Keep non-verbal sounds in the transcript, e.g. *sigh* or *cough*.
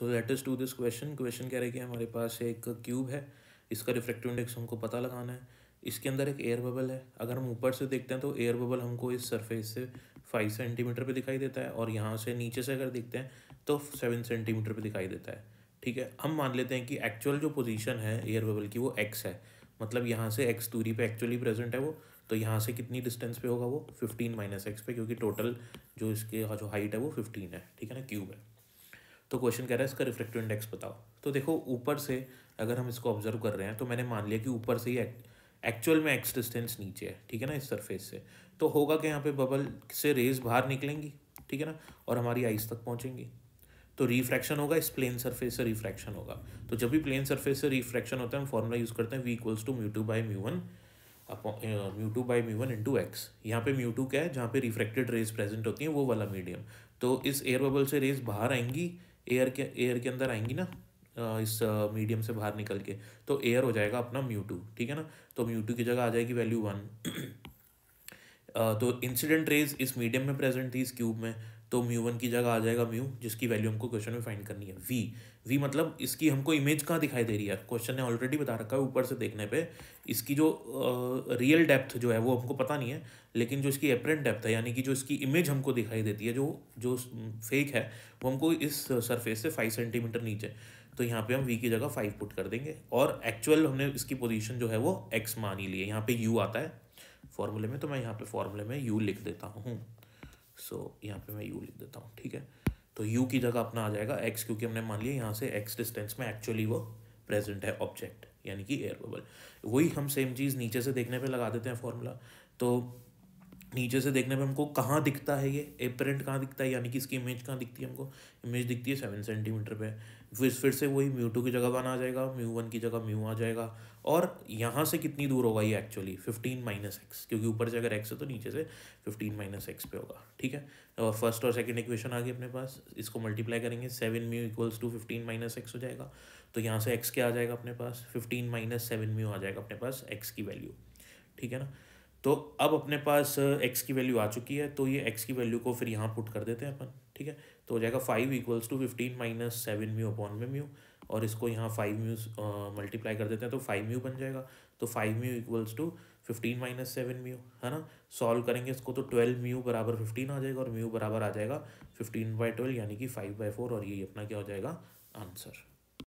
so let us to this question question कह रहे कि हमारे पास एक क्यूब है इसका रिफ्रेक्टिव इंडेक्स हमको पता लगाना है इसके अंदर एक एयर बबल है अगर हम ऊपर से देखते हैं तो एयर बबल हमको इस सरफेस से फाइव सेंटीमीटर पे दिखाई देता है और यहाँ से नीचे से अगर देखते हैं तो सेवन सेंटीमीटर पे दिखाई देता है ठीक है हम मान लेते हैं कि एक्चुअल जो पोजीशन है एयर बबल की वो एक्स है मतलब यहाँ से एक्स दूरी पे एक्चुअली प्रेजेंट है वो तो यहाँ से कितनी डिस्टेंस पे होगा वो फिफ्टीन माइनस एक्स पे क्योंकि टोटल जो इसके जो हाइट है वो फिफ्टीन है ठीक है ना क्यूब है तो क्वेश्चन कह रहा है इसका रिफ्लेक्टिव इंडेक्स बताओ तो देखो ऊपर से अगर हम इसको ऑब्जर्व कर रहे हैं तो मैंने मान लिया कि ऊपर से ही एक्चुअल में एक्स डिस्टेंस नीचे है ठीक है ना इस सरफेस से तो होगा कि यहाँ पे बबल से रेज बाहर निकलेंगी ठीक है ना और हमारी आइस तक पहुँचेंगी तो रिफ्रैक्शन होगा इस प्लेन सरफेस से रिफ्रैक्शन होगा तो जब भी प्लेन सरफेस से रिफ्रैक्शन होता है हम फॉर्मूला यूज़ करते हैं v equals to mu two by mu one mu two by mu one into x यहाँ पे म्यू टू क्या है जहाँ पे रिफ्रेक्टेड रेज प्रेजेंट होती हैं वो वाला मीडियम तो इस एयर बबल से रेज बाहर आएंगी एयर के एयर के अंदर आएंगी ना इस मीडियम से बाहर निकल के तो एयर हो जाएगा अपना म्यू टू ठीक है ना तो म्यू टू की जगह आ जाएगी वैल्यू वन *clears throat* तो इंसिडेंट रेज इस मीडियम में प्रेजेंट थी इस क्यूब में तो म्यू वन की जगह आ जाएगा म्यू जिसकी वैल्यू हमको क्वेश्चन में फाइंड करनी है वी वी मतलब इसकी हमको इमेज कहाँ दिखाई दे रही है क्वेश्चन ने ऑलरेडी बता रखा है ऊपर से देखने पे इसकी जो रियल uh, डेप्थ जो है वो हमको पता नहीं है लेकिन जो इसकी अपरेंट डेप्थ है यानी कि जो इसकी इमेज हमको दिखाई देती है जो जो फेक है वो हमको इस सरफेस से फाइव सेंटीमीटर नीचे तो यहाँ पे हम वी की जगह फाइव पुट कर देंगे और एक्चुअल हमने इसकी पोजिशन जो है वो एक्स मान ही ली है यहाँ पे यू आता है फॉर्मूले में तो मैं यहाँ पे फॉर्मूले में यू लिख देता हूँ सो so, यहाँ पे मैं यू लिख देता हूँ ठीक है तो यू की जगह अपना आ जाएगा एक्स क्योंकि हमने मान लिया यहाँ से एक्स डिस्टेंस में एक्चुअली वो प्रेजेंट है ऑब्जेक्ट यानी कि एयर बबल वही हम सेम चीज़ नीचे से देखने पे लगा देते हैं फॉर्मूला तो नीचे से देखने पे हमको कहाँ दिखता है ये एपरेंट कहाँ दिखता है यानी कि इसकी इमेज कहाँ दिखती है हमको इमेज दिखती है सेवन सेंटीमीटर पे फिर फिर से वही म्यू टू की जगह वन आ जाएगा म्यू वन की जगह म्यू आ जाएगा और यहाँ से कितनी दूर होगा ये एक्चुअली फिफ्टीन माइनस एक्स क्योंकि ऊपर से अगर एक्स है तो नीचे से फिफ्टीन माइनस एक्स पे होगा ठीक है तो फर्स्ट और सेकेंड इक्वेशन आ गई अपने पास इसको मल्टीप्लाई करेंगे seven mu equals to fifteen minus x हो जाएगा तो यहाँ से एक्स क्या आ जाएगा अपने पास फिफ्टीन माइनस सेवन म्यू आ जाएगा अपने पास एक्स की वैल्यू ठीक है ना तो अब अपने पास एक्स की वैल्यू आ चुकी है तो ये एक्स की वैल्यू को फिर यहाँ पुट कर देते हैं अपन ठीक है तो हो जाएगा five equals to fifteen minus seven mu upon में म्यू और इसको यहाँ फाइव म्यू मल्टीप्लाई कर देते हैं तो फाइव म्यू बन जाएगा तो five mu equals to fifteen minus seven mu है ना सॉल्व करेंगे इसको तो ट्वेल्व म्यू बराबर फिफ्टीन आ जाएगा और म्यू बराबर आ जाएगा फिफ्टीन बाई ट्वेल्व यानी कि फाइव बाई फोर और ये अपना क्या हो जाएगा आंसर